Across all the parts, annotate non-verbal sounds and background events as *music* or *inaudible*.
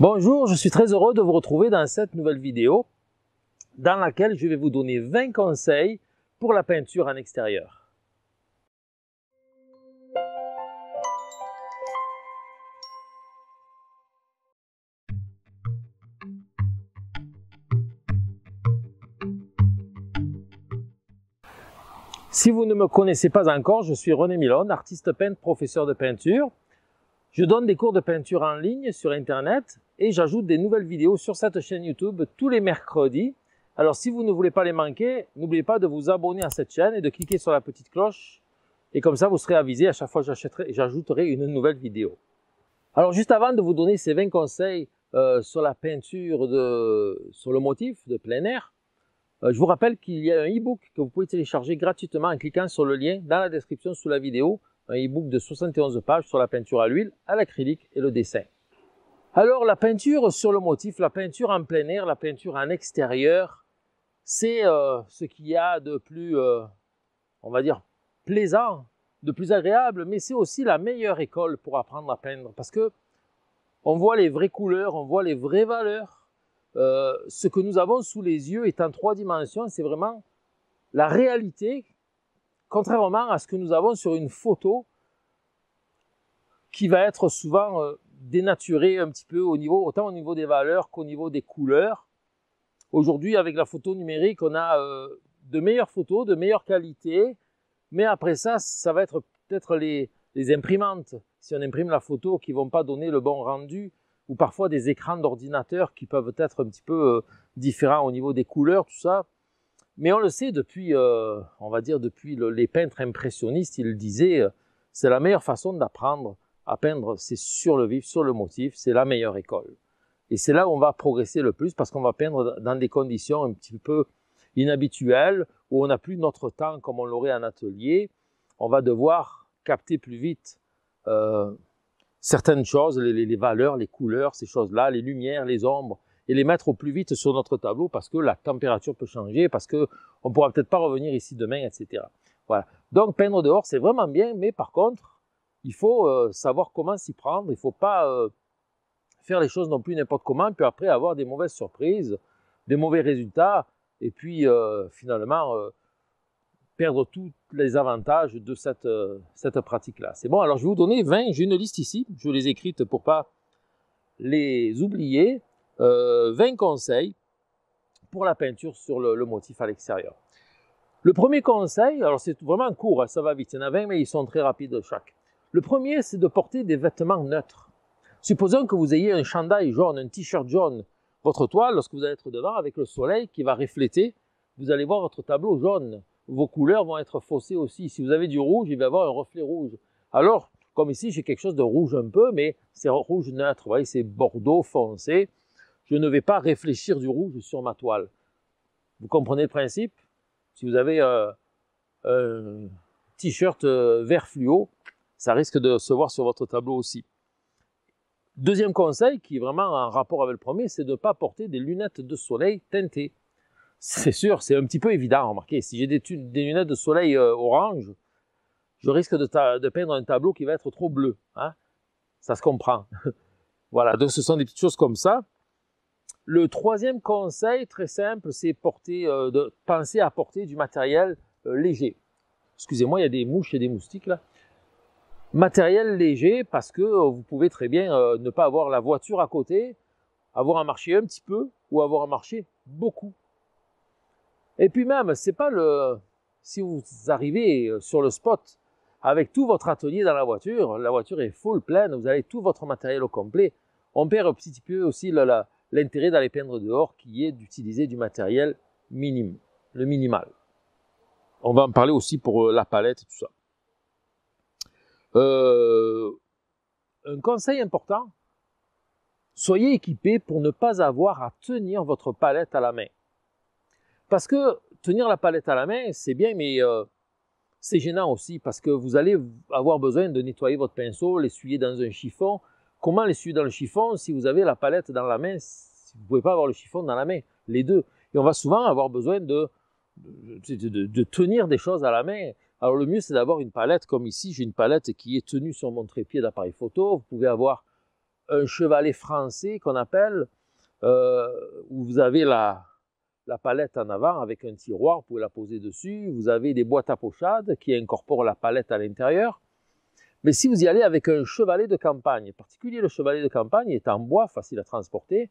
Bonjour, je suis très heureux de vous retrouver dans cette nouvelle vidéo dans laquelle je vais vous donner 20 conseils pour la peinture en extérieur. Si vous ne me connaissez pas encore, je suis René Milon, artiste peintre, professeur de peinture. Je donne des cours de peinture en ligne sur Internet et j'ajoute des nouvelles vidéos sur cette chaîne YouTube tous les mercredis. Alors si vous ne voulez pas les manquer, n'oubliez pas de vous abonner à cette chaîne et de cliquer sur la petite cloche. Et comme ça, vous serez avisé à chaque fois que j'ajouterai une nouvelle vidéo. Alors juste avant de vous donner ces 20 conseils euh, sur la peinture, de, sur le motif de plein air, euh, je vous rappelle qu'il y a un e-book que vous pouvez télécharger gratuitement en cliquant sur le lien dans la description sous la vidéo, un e-book de 71 pages sur la peinture à l'huile, à l'acrylique et le dessin. Alors la peinture sur le motif, la peinture en plein air, la peinture en extérieur, c'est euh, ce qu'il y a de plus, euh, on va dire, plaisant, de plus agréable, mais c'est aussi la meilleure école pour apprendre à peindre parce que on voit les vraies couleurs, on voit les vraies valeurs. Euh, ce que nous avons sous les yeux est en trois dimensions, c'est vraiment la réalité, contrairement à ce que nous avons sur une photo qui va être souvent dénaturer un petit peu au niveau, autant au niveau des valeurs qu'au niveau des couleurs. Aujourd'hui, avec la photo numérique, on a euh, de meilleures photos, de meilleure qualité, mais après ça, ça va être peut-être les, imprimantes, si on imprime la photo, qui vont pas donner le bon rendu, ou parfois des écrans d'ordinateur qui peuvent être un petit peu euh, différents au niveau des couleurs, tout ça. Mais on le sait depuis, euh, on va dire depuis les peintres impressionnistes, ils le disaient, c'est la meilleure façon d'apprendre à peindre, c'est sur le vif, sur le motif, c'est la meilleure école. Et c'est là où on va progresser le plus parce qu'on va peindre dans des conditions un petit peu inhabituelles où on n'a plus notre temps comme on l'aurait en atelier. On va devoir capter plus vite euh, certaines choses, les, les, valeurs, les couleurs, ces choses-là, les lumières, les ombres, et les mettre au plus vite sur notre tableau parce que la température peut changer, parce qu'on on pourra peut-être pas revenir ici demain, etc. Voilà. Donc peindre dehors, c'est vraiment bien, mais par contre, il faut euh, savoir comment s'y prendre. Il ne faut pas euh, faire les choses non plus n'importe comment, puis après avoir des mauvaises surprises, des mauvais résultats, et puis euh, finalement perdre tous les avantages de cette, pratique-là. C'est bon, alors je vais vous donner 20, j'ai une liste ici, je les écrites pour ne pas les oublier, 20 conseils pour la peinture sur le, motif à l'extérieur. Le premier conseil, alors c'est vraiment court, hein, ça va vite, il y en a 20, mais ils sont très rapides chaque. Le premier, c'est de porter des vêtements neutres. Supposons que vous ayez un chandail jaune, un t-shirt jaune, votre toile, lorsque vous allez être devant, avec le soleil qui va refléter, vous allez voir votre tableau jaune. Vos couleurs vont être faussées aussi. Si vous avez du rouge, il va y avoir un reflet rouge. Alors, comme ici, j'ai quelque chose de rouge un peu, mais c'est rouge neutre. Vous voyez, c'est bordeaux foncé. Je ne vais pas réfléchir du rouge sur ma toile. Vous comprenez le principe Si vous avez euh, un t-shirt euh, vert fluo, ça risque de se voir sur votre tableau aussi. Deuxième conseil, qui est vraiment en rapport avec le premier, c'est de ne pas porter des lunettes de soleil teintées. C'est sûr, c'est un petit peu évident, remarquez. Si j'ai des, des, lunettes de soleil euh, orange, je risque de, peindre un tableau qui va être trop bleu. Hein. ça se comprend. *laughs* voilà, donc ce sont des petites choses comme ça. Le troisième conseil, très simple, c'est euh, de penser à porter du matériel euh, léger. Excusez-moi, il y a des mouches et des moustiques là matériel léger parce que euh, vous pouvez très bien euh, ne pas avoir la voiture à côté, avoir un marché un petit peu ou avoir un marché beaucoup. Et puis même, c'est pas le si vous arrivez euh, sur le spot avec tout votre atelier dans la voiture, la voiture est full pleine, vous avez tout votre matériel au complet. On perd un petit peu aussi l'intérêt d'aller peindre dehors qui est d'utiliser du matériel minime, le minimal. On va en parler aussi pour la palette et tout ça. Euh, un conseil important, soyez équipé pour ne pas avoir à tenir votre palette à la main. Parce que tenir la palette à la main, c'est bien, mais euh, c'est gênant aussi parce que vous allez avoir besoin de nettoyer votre pinceau, l'essuyer dans un chiffon. Comment l'essuyer dans le chiffon si vous avez la palette dans la main Vous ne pouvez pas avoir le chiffon dans la main, les deux. Et on va souvent avoir besoin de tenir des choses à la main. Alors le mieux, c'est d'avoir une palette comme ici. J'ai une palette qui est tenue sur mon trépied d'appareil photo. Vous pouvez avoir un chevalet français qu'on appelle, euh, où vous avez la, palette en avant avec un tiroir, vous pouvez la poser dessus. Vous avez des boîtes à pochade qui incorporent la palette à l'intérieur. Mais si vous y allez avec un chevalet de campagne, en particulier le chevalet de campagne est en bois, facile à transporter,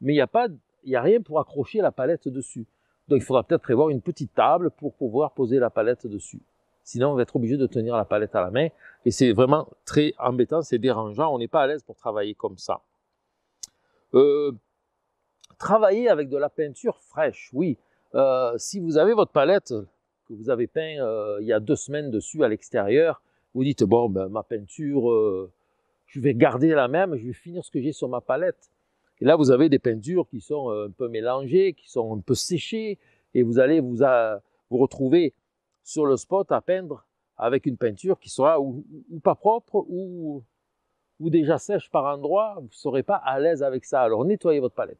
mais il n'y a, a rien pour accrocher la palette dessus. Donc il faudra peut-être prévoir une petite table pour pouvoir poser la palette dessus. Sinon, on va être obligé de tenir la palette à la main. Et c'est vraiment très embêtant, c'est dérangeant. On n'est pas à l'aise pour travailler comme ça. Euh, travailler avec de la peinture fraîche, oui. Euh, si vous avez votre palette que vous avez peint euh, il y a deux semaines dessus à l'extérieur, vous dites, bon, ben, ma peinture, je vais garder la même, je vais finir ce que j'ai sur ma palette. Et là, vous avez des peintures qui sont un peu mélangées, qui sont un peu séchées, et vous allez vous retrouver sur le spot à peindre avec une peinture qui sera ou, pas propre ou, ou déjà sèche par endroit, vous ne serez pas à l'aise avec ça. Alors nettoyez votre palette.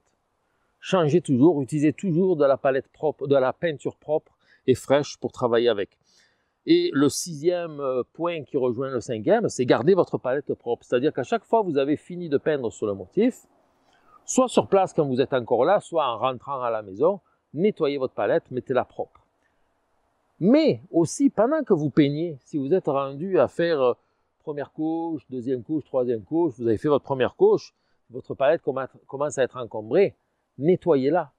Changez toujours, utilisez toujours de la palette propre, de la peinture propre et fraîche pour travailler avec. Et le sixième euh, point qui rejoint le cinquième, c'est garder votre palette propre. C'est-à-dire qu'à chaque fois que vous avez fini de peindre sur le motif, soit sur place quand vous êtes encore là, soit en rentrant à la maison, nettoyez votre palette, mettez-la propre. Mais aussi, pendant que vous peignez, si vous êtes rendu à faire euh, première couche, deuxième couche, troisième couche, vous avez fait votre première couche, votre palette commence à être encombrée, nettoyez-la.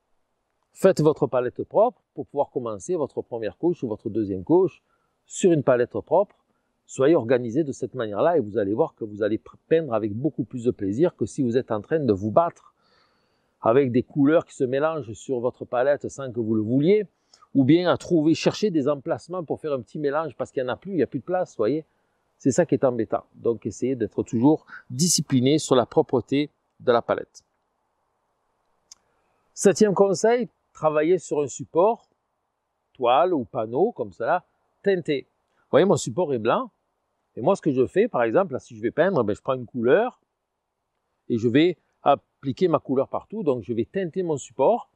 Faites votre palette propre pour pouvoir commencer votre première couche ou votre deuxième couche sur une palette propre. Soyez organisé de cette manière-là et vous allez voir que vous allez peindre avec beaucoup plus de plaisir que si vous êtes en train de vous battre avec des couleurs qui se mélangent sur votre palette sans que vous le vouliez, ou bien à trouver, chercher des emplacements pour faire un petit mélange parce qu'il n'y en a plus, il n'y a plus de place, voyez. C'est ça qui est embêtant. Donc, essayez d'être toujours discipliné sur la propreté de la palette. Septième conseil, travailler sur un support, toile ou panneau, comme cela, teinté. Vous voyez, mon support est blanc. Et moi, ce que je fais, par exemple, là, si je vais peindre, ben, je prends une couleur et je vais appliquer ma couleur partout. Donc, je vais teinter mon support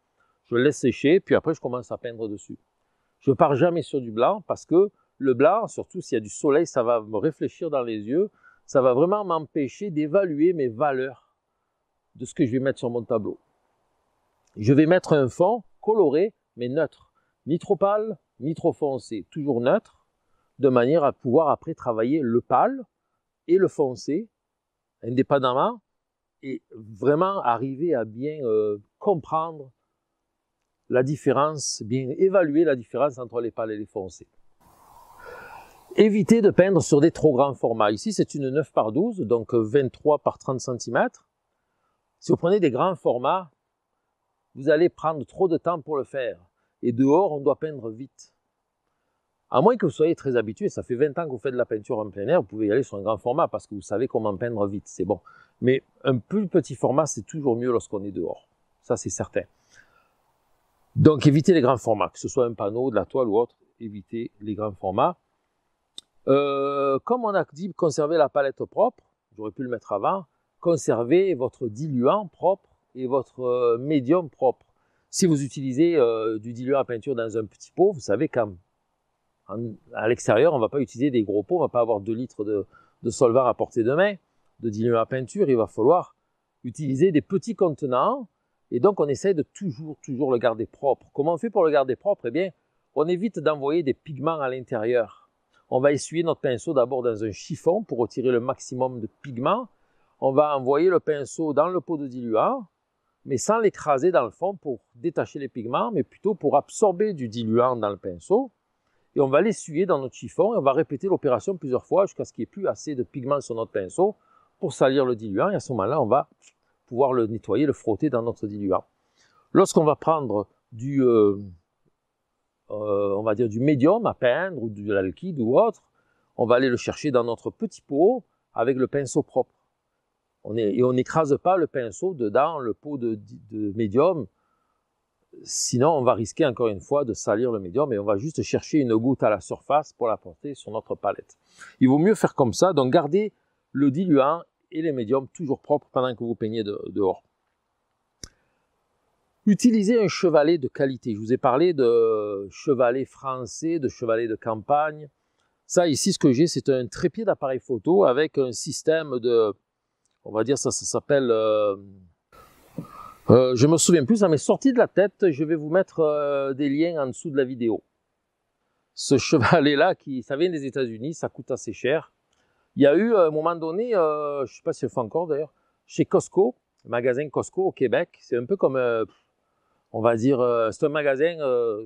je laisse sécher, puis après je commence à peindre dessus. Je pars jamais sur du blanc parce que le blanc, surtout s'il y a du soleil, ça va me réfléchir dans les yeux, ça va vraiment m'empêcher d'évaluer mes valeurs de ce que je vais mettre sur mon tableau. Je vais mettre un fond coloré mais neutre, ni trop pâle, ni trop foncé, toujours neutre, de manière à pouvoir après travailler le pâle et le foncé indépendamment et vraiment arriver à bien euh, comprendre la différence, bien évaluer la différence entre les pâles et les foncés. Évitez de peindre sur des trop grands formats. Ici, c'est une 9 par 12, donc 23 par 30 cm. Si vous prenez des grands formats, vous allez prendre trop de temps pour le faire. Et dehors, on doit peindre vite. À moins que vous soyez très habitué, ça fait 20 ans que vous faites de la peinture en plein air, vous pouvez y aller sur un grand format parce que vous savez comment peindre vite, c'est bon. Mais un plus petit format, c'est toujours mieux lorsqu'on est dehors. Ça, c'est certain. Donc évitez les grands formats, que ce soit un panneau, de la toile ou autre, évitez les grands formats. Euh, comme on a dit, conservez la palette propre, j'aurais pu le mettre avant, conservez votre diluant propre et votre euh, médium propre. Si vous utilisez euh, du diluant à peinture dans un petit pot, vous savez qu'à à l'extérieur, on ne va pas utiliser des gros pots, on ne va pas avoir 2 litres de, de solvant à portée de main, de diluant à peinture, il va falloir utiliser des petits contenants et donc, on essaie de toujours, toujours le garder propre. Comment on fait pour le garder propre Eh bien, on évite d'envoyer des pigments à l'intérieur. On va essuyer notre pinceau d'abord dans un chiffon pour retirer le maximum de pigments. On va envoyer le pinceau dans le pot de diluant, mais sans l'écraser dans le fond pour détacher les pigments, mais plutôt pour absorber du diluant dans le pinceau. Et on va l'essuyer dans notre chiffon et on va répéter l'opération plusieurs fois jusqu'à ce qu'il n'y ait plus assez de pigments sur notre pinceau pour salir le diluant. Et à ce moment-là, on va pouvoir le nettoyer, le frotter dans notre diluant. Lorsqu'on va prendre du, euh, euh, on va dire du médium à peindre ou de l'alkyde ou autre, on va aller le chercher dans notre petit pot avec le pinceau propre. On et on n'écrase pas le pinceau dedans le pot de, de médium, sinon on va risquer encore une fois de salir le médium et on va juste chercher une goutte à la surface pour la porter sur notre palette. Il vaut mieux faire comme ça, donc garder le diluant et les médiums toujours propres pendant que vous peignez dehors. Utilisez un chevalet de qualité. Je vous ai parlé de chevalet français, de chevalet de campagne. Ça, ici, ce que j'ai, c'est un trépied d'appareil photo avec un système de. On va dire, ça, s'appelle. Euh, euh, je me souviens plus, ça m'est sorti de la tête. Je vais vous mettre euh, des liens en dessous de la vidéo. Ce *laughs* chevalet-là, qui, ça vient des États-Unis, ça coûte assez cher. Il y a eu, euh, à un moment donné, euh, je ne sais pas si il le encore d'ailleurs, chez Costco, magasin Costco au Québec. C'est un peu comme, euh, on va dire, c'est un magasin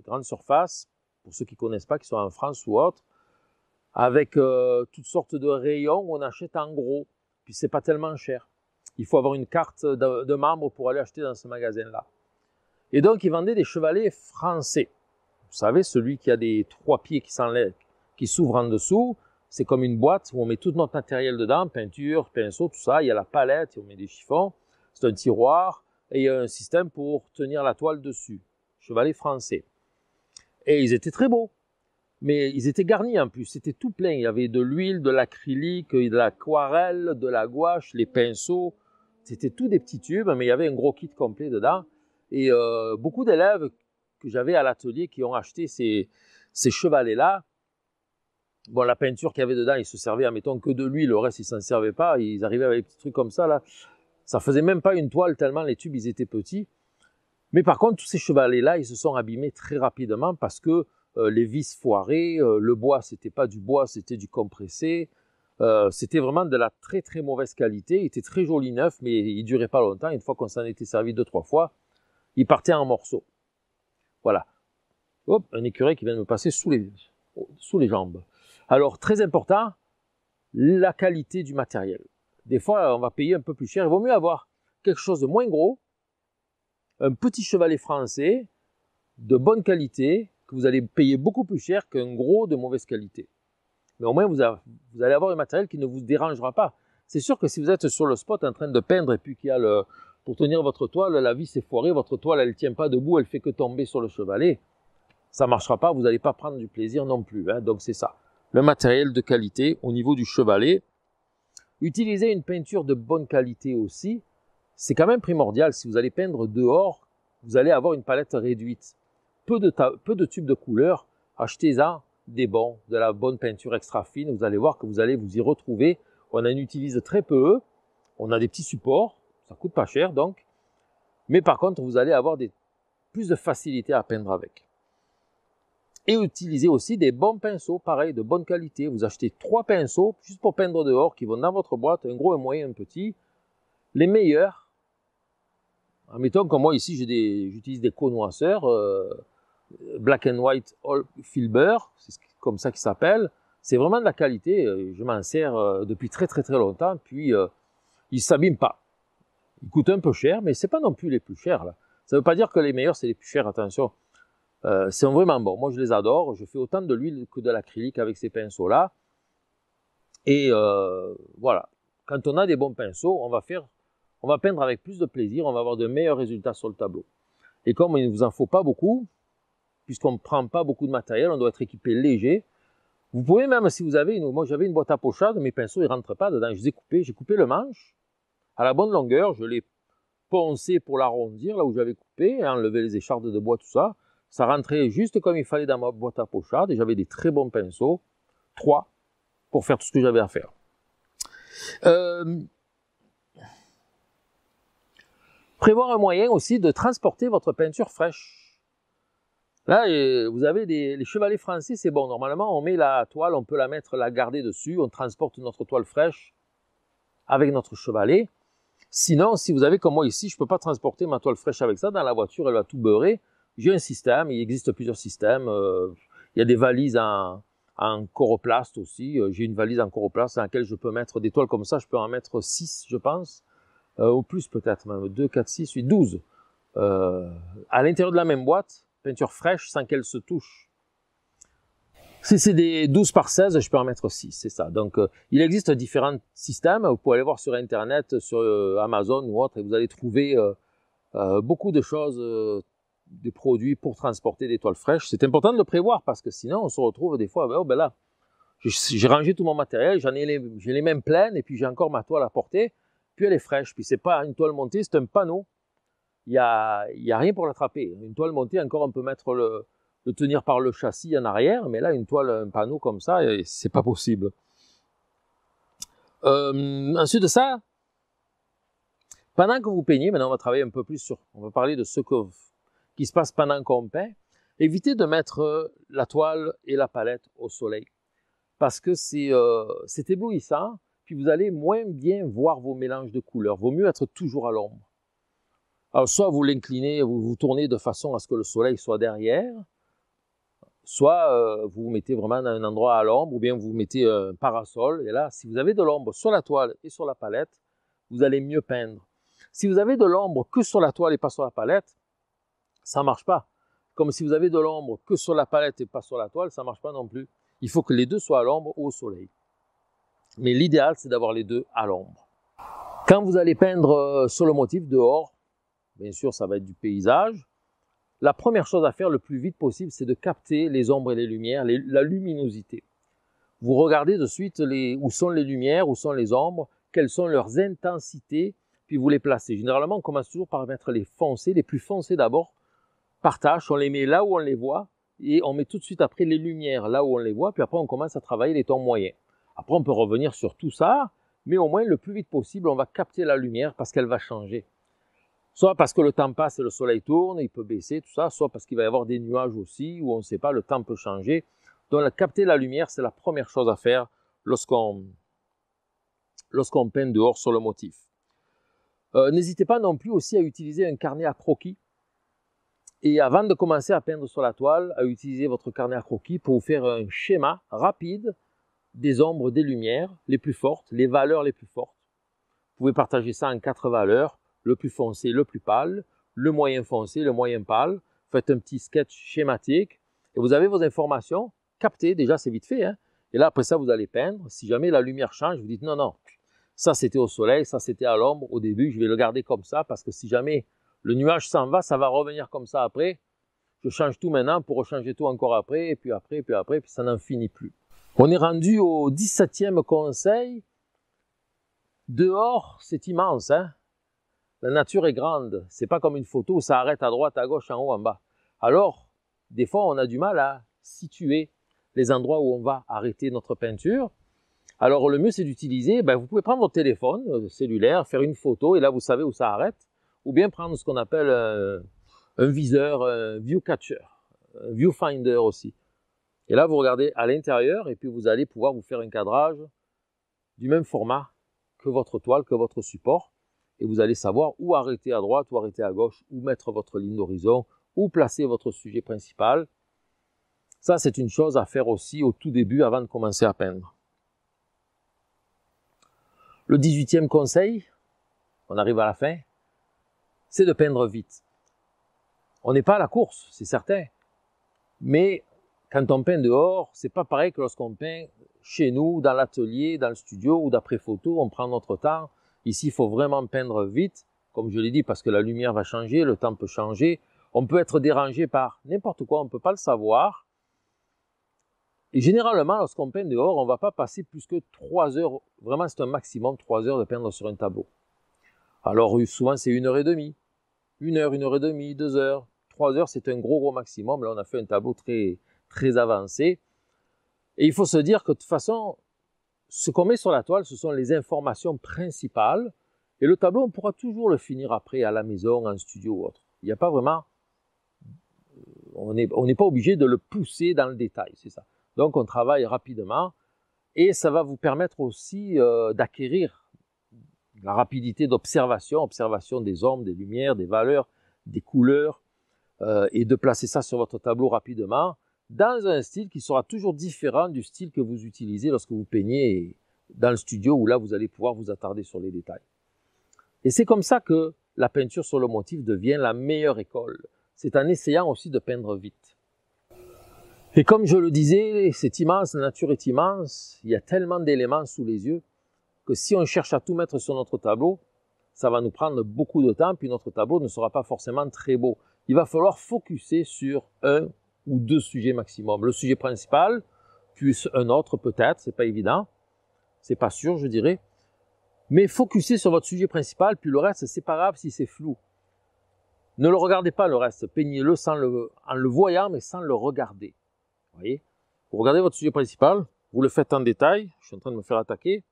grande surface, pour ceux qui ne connaissent pas, qui sont en France ou autre, avec toutes sortes de rayons où on achète en gros. Puis ce c'est pas tellement cher. Il faut avoir une carte de, de membre pour aller acheter dans ce magasin-là. Et donc, ils vendaient des chevalets français. Vous savez, celui qui a des trois pieds qui s'ouvrent en dessous, c'est comme une boîte où on met tout notre matériel dedans, peinture, pinceau, tout ça. Il y a la palette et on met des chiffons. C'est un tiroir et il y a un système pour tenir la toile dessus. Chevalet français. Et ils étaient très beaux. Mais ils étaient garnis en plus, c'était tout plein. Il y avait de l'huile, de l'acrylique, de l'aquarelle, de la gouache, les pinceaux. C'était tout des petits tubes, mais il y avait un gros kit complet dedans. Et euh, beaucoup d'élèves que j'avais à l'atelier qui ont acheté ces chevalets-là, bon, la peinture qu'il y avait dedans, ils se servaient, admettons, que de lui, le reste, ils s'en servaient pas, ils arrivaient avec des petits trucs comme ça, là. Ça faisait même pas une toile tellement les tubes, ils étaient petits. Mais par contre, tous ces chevalets-là, ils se sont abîmés très rapidement parce que euh, les vis foirées, euh, le bois, c'était pas du bois, c'était du compressé. Euh, c'était vraiment de la très très mauvaise qualité. Il était très joli neuf, mais il durait pas longtemps. Une fois qu'on s'en était servi deux trois fois, il partait en morceaux. Voilà. Hop, un écureuil qui vient de me passer sous sous les jambes. Alors, très important, la qualité du matériel. Des fois, on va payer un peu plus cher. Il vaut mieux avoir quelque chose de moins gros, un petit chevalet français, de bonne qualité, que vous allez payer beaucoup plus cher qu'un gros de mauvaise qualité. Mais au moins, vous, allez avoir un matériel qui ne vous dérangera pas. C'est sûr que si vous êtes sur le spot en train de peindre et puis qu'il y a pour tenir votre toile, la vie s'est foirée, votre toile elle ne tient pas debout, elle fait que tomber sur le chevalet, ça ne marchera pas, vous n'allez pas prendre du plaisir non plus. Hein. donc c'est ça le matériel de qualité au niveau du chevalet. Utiliser une peinture de bonne qualité aussi, c'est quand même primordial. Si vous allez peindre dehors, vous allez avoir une palette réduite. Peu de, tubes de couleurs, achetez-en des bons, de la bonne peinture extra fine. Vous allez voir que vous allez vous y retrouver. On en utilise très peu. On a des petits supports, ça coûte pas cher donc. Mais par contre, vous allez avoir plus de facilité à peindre avec et utilisez aussi des bons pinceaux, pareil, de bonne qualité. Vous achetez trois pinceaux juste pour peindre dehors qui vont dans votre boîte, un gros, un moyen, un petit. Les meilleurs, Admettons que moi ici j'utilise des, connoisseurs euh, black and white all filber, c'est comme ça qu'ils s'appellent. C'est vraiment de la qualité, euh, je m'en sers euh, depuis très très très longtemps, puis ils ne s'abîment pas. Ils coûtent un peu cher, mais c'est pas non plus les plus chers. Là. Ça ne veut pas dire que les meilleurs c'est les plus chers, attention. Euh, c'est vraiment bon, Moi, je les adore. Je fais autant de l'huile que de l'acrylique avec ces pinceaux-là. Et euh, voilà. Quand on a des bons pinceaux, on va faire, on va peindre avec plus de plaisir, on va avoir de meilleurs résultats sur le tableau. Et comme il ne vous en faut pas beaucoup, puisqu'on ne prend pas beaucoup de matériel, on doit être équipé léger. Vous pouvez même, si vous avez une, moi j'avais une boîte à pochade, mes pinceaux ils rentrent pas dedans. Je les ai coupés, j'ai coupé le manche à la bonne longueur, je l'ai poncé pour l'arrondir là où j'avais coupé, enlever les échardes de bois, tout ça. Ça rentrait juste comme il fallait dans ma boîte à pochards et j'avais des très bons pinceaux, trois, pour faire tout ce que j'avais à faire. Euh, prévoir un moyen aussi de transporter votre peinture fraîche. Là, vous avez des, les chevalets français, c'est bon. Normalement, on met la toile, on peut la mettre, la garder dessus, on transporte notre toile fraîche avec notre chevalet. Sinon, si vous avez comme moi ici, je ne peux pas transporter ma toile fraîche avec ça dans la voiture, elle va tout beurrer j'ai un système, il existe plusieurs systèmes. Euh, il y a des valises en, en aussi. Euh, j'ai une valise en coroplast dans laquelle je peux mettre des toiles comme ça. Je peux en mettre 6, je pense, euh, ou plus peut-être même. 2, 4, 6, 8, 12. à l'intérieur de la même boîte, peinture fraîche sans qu'elle se touche. Si c'est des 12 par 16, je peux en mettre 6, c'est ça. Donc, il existe différents systèmes. Vous pouvez aller voir sur Internet, sur Amazon ou autre, et vous allez trouver beaucoup de choses des produits pour transporter des toiles fraîches. C'est important de le prévoir parce que sinon, on se retrouve des fois, ben, oh ben là, j'ai rangé tout mon matériel, j'en ai les, j'ai les mêmes pleines et puis j'ai encore ma toile à porter, puis elle est fraîche. Puis c'est pas une toile montée, c'est un panneau. Il n'y a, y a rien pour l'attraper. Une toile montée, encore, on peut mettre le, le tenir par le châssis en arrière, mais là, une toile, un panneau comme ça, c'est pas possible. Euh, ensuite de ça, pendant que vous peignez, maintenant on va travailler un peu plus sur, on va parler de ce que qui se passe pendant qu'on peint, évitez de mettre euh, la toile et la palette au soleil parce que euh, c'est éblouissant, puis vous allez moins bien voir vos mélanges de couleurs. Vaut mieux être toujours à l'ombre. Alors soit vous l'inclinez, vous vous tournez de façon à ce que le soleil soit derrière, soit euh, vous vous mettez vraiment dans un endroit à l'ombre, ou bien vous mettez un parasol, et là, si vous avez de l'ombre sur la toile et sur la palette, vous allez mieux peindre. Si vous avez de l'ombre que sur la toile et pas sur la palette, ça marche pas. Comme si vous avez de l'ombre que sur la palette et pas sur la toile, ça marche pas non plus. Il faut que les deux soient à l'ombre ou au soleil. Mais l'idéal, c'est d'avoir les deux à l'ombre. Quand vous allez peindre euh, sur le motif dehors, bien sûr, ça va être du paysage. La première chose à faire le plus vite possible, c'est de capter les ombres et les lumières, la luminosité. Vous regardez de suite les, où sont les lumières, où sont les ombres, quelles sont leurs intensités, puis vous les placez. Généralement, on commence toujours par mettre les foncés, les plus foncés d'abord, partage, on les met là où on les voit, et on met tout de suite après les lumières là où on les voit, puis après on commence à travailler les tons moyens. Après on peut revenir sur tout ça, mais au moins le plus vite possible on va capter la lumière parce qu'elle va changer. Soit parce que le temps passe et le soleil tourne, il peut baisser, tout ça, soit parce qu'il va y avoir des nuages aussi, où on ne sait pas, le temps peut changer. Donc capter la lumière, c'est la première chose à faire lorsqu'on peint dehors sur le motif. Euh, n'hésitez pas non plus aussi à utiliser un carnet à croquis et avant de commencer à peindre sur la toile, à utiliser votre carnet à croquis pour vous faire un schéma rapide des ombres, des lumières les plus fortes, les valeurs les plus fortes. Vous pouvez partager ça en quatre valeurs, le plus foncé, le plus pâle, le moyen foncé, le moyen pâle. Faites un petit sketch schématique et vous avez vos informations captées. Déjà, c'est vite fait. Hein. et là, après ça, vous allez peindre. Si jamais la lumière change, vous dites non, non, ça c'était au soleil, ça c'était à l'ombre. Au début, je vais le garder comme ça parce que si jamais le nuage s'en va, ça va revenir comme ça après. Je change tout maintenant pour changer tout encore après, et puis après, et puis après, et puis ça n'en finit plus. On est rendu au 17e conseil. Dehors, c'est immense. Hein la nature est grande. C'est pas comme une photo où ça arrête à droite, à gauche, en haut, en bas. Alors, des fois, on a du mal à situer les endroits où on va arrêter notre peinture. Alors, le mieux, c'est d'utiliser. Ben, vous pouvez prendre votre téléphone euh, cellulaire, faire une photo, et là, vous savez où ça arrête ou bien prendre ce qu'on appelle euh, un, viseur, un euh, catcher, un viewfinder aussi. Et là, vous regardez à l'intérieur et puis vous allez pouvoir vous faire un cadrage du même format que votre toile, que votre support. Et vous allez savoir où arrêter à droite, où arrêter à gauche, où mettre votre ligne d'horizon, où placer votre sujet principal. Ça, c'est une chose à faire aussi au tout début avant de commencer à peindre. Le 18e conseil, on arrive à la fin, c'est de peindre vite. On n'est pas à la course, c'est certain. Mais quand on peint dehors, c'est pas pareil que lorsqu'on peint chez nous, dans l'atelier, dans le studio ou d'après photo, on prend notre temps. Ici, il faut vraiment peindre vite, comme je l'ai dit, parce que la lumière va changer, le temps peut changer. On peut être dérangé par n'importe quoi, on ne peut pas le savoir. Et généralement, lorsqu'on peint dehors, on ne va pas passer plus que 3 heures, vraiment c'est un maximum 3 heures de peindre sur un tableau. Alors souvent c'est une heure et demie. Une heure, une heure et demie, deux heures, trois heures, c'est un gros gros maximum. Là on a fait un tableau très très avancé. Et il faut se dire que de toute façon, ce qu'on met sur la toile, ce sont les informations principales. Et le tableau, on pourra toujours le finir après à la maison, en studio ou autre. Il n'y a pas vraiment... Euh, on n'est pas obligé de le pousser dans le détail, c'est ça. Donc on travaille rapidement et ça va vous permettre aussi euh, d'acquérir la rapidité d'observation, observation des ombres, des lumières, des valeurs, des couleurs, euh, et de placer ça sur votre tableau rapidement, dans un style qui sera toujours différent du style que vous utilisez lorsque vous peignez dans le studio, où là, vous allez pouvoir vous attarder sur les détails. Et c'est comme ça que la peinture sur le motif devient la meilleure école. C'est en essayant aussi de peindre vite. Et comme je le disais, c'est immense, la nature est immense, il y a tellement d'éléments sous les yeux que si on cherche à tout mettre sur notre tableau, ça va nous prendre beaucoup de temps, puis notre tableau ne sera pas forcément très beau. Il va falloir focuser sur un ou deux sujets maximum. Le sujet principal, puis un autre peut-être, c'est pas évident, c'est pas sûr, je dirais. Mais focuser sur votre sujet principal, puis le reste, c'est pas grave si c'est flou. Ne le regardez pas le reste, peignez-le le, en le voyant, mais sans le regarder. voyez Vous regardez votre sujet principal, vous le faites en détail, je suis en train de me faire attaquer,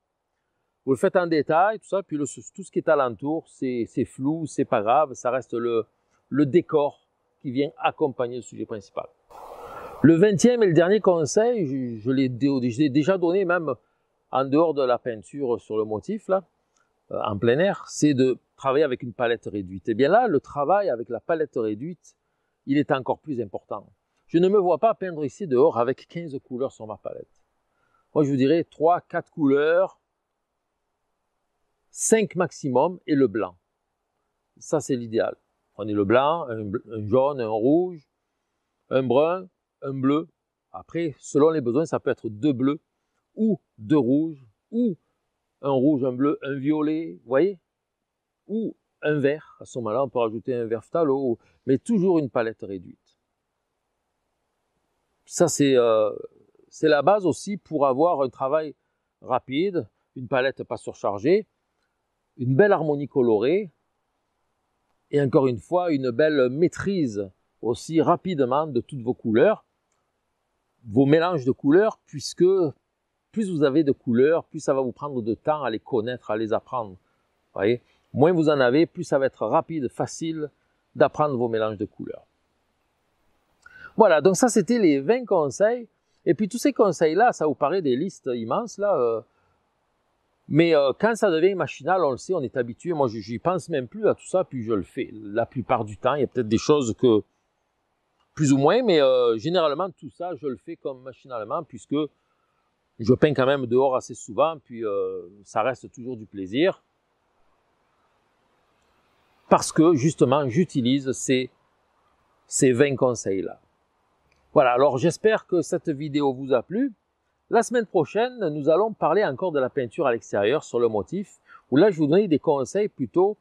vous le faites en détail, tout ça, puis tout ce qui est alentour, c'est flou, c'est pas grave, ça reste le, décor qui vient accompagner le sujet principal. Le 20e et le dernier conseil, je, l'ai déjà donné même en dehors de la peinture sur le motif, là, euh, en plein air, c'est de travailler avec une palette réduite. Et eh bien là, le travail avec la palette réduite, il est encore plus important. Je ne me vois pas peindre ici dehors avec 15 couleurs sur ma palette. Moi, je vous dirais 3, 4 couleurs, 5 maximum et le blanc. Ça, c'est l'idéal. On Prenez le blanc, un, jaune, un rouge, un brun, un bleu. Après, selon les besoins, ça peut être deux bleus ou deux rouges ou un rouge, un bleu, un violet, voyez Ou un vert. À ce moment-là, on peut rajouter un vert phtalo, mais toujours une palette réduite. Ça, euh, c'est la base aussi pour avoir un travail rapide, une palette pas surchargée, une belle harmonie colorée et encore une fois une belle maîtrise aussi rapidement de toutes vos couleurs, vos mélanges de couleurs, puisque plus vous avez de couleurs, plus ça va vous prendre de temps à les connaître, à les apprendre. Voyez moins vous en avez, plus ça va être rapide, facile d'apprendre vos mélanges de couleurs. Voilà, donc ça c'était les 20 conseils. Et puis tous ces conseils-là, ça vous paraît des listes immenses, là, euh, mais euh, quand ça devient machinal, on le sait, on est habitué. Moi, je j'y pense même plus à tout ça, puis je le fais. La plupart du temps, il y a peut-être des choses que plus ou moins, mais euh, généralement tout ça, je le fais comme machinalement, puisque je peins quand même dehors assez souvent, puis euh, ça reste toujours du plaisir. Parce que justement, j'utilise ces 20 conseils-là. Voilà, alors j'espère que cette vidéo vous a plu. La semaine prochaine, nous allons parler encore de la peinture à l'extérieur sur le motif, où là je vous donne des conseils plutôt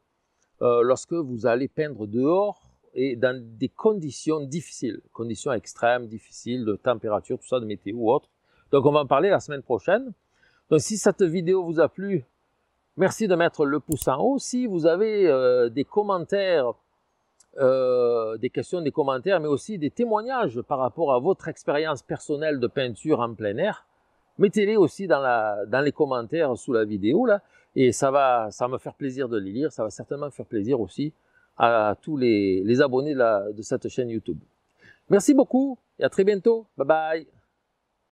euh, lorsque vous allez peindre dehors et dans des conditions difficiles, conditions extrêmes, difficiles, de température, tout ça, de météo ou autre. Donc on va en parler la semaine prochaine. Donc si cette vidéo vous a plu, merci de mettre le pouce en haut. Si vous avez euh, des commentaires, euh, des questions, des commentaires, mais aussi des témoignages par rapport à votre expérience personnelle de peinture en plein air, Mettez-les aussi dans, la, dans les commentaires sous la vidéo là, et ça va, ça me faire plaisir de les lire. Ça va certainement faire plaisir aussi à tous les, abonnés de, de cette chaîne YouTube. Merci beaucoup et à très bientôt. Bye bye.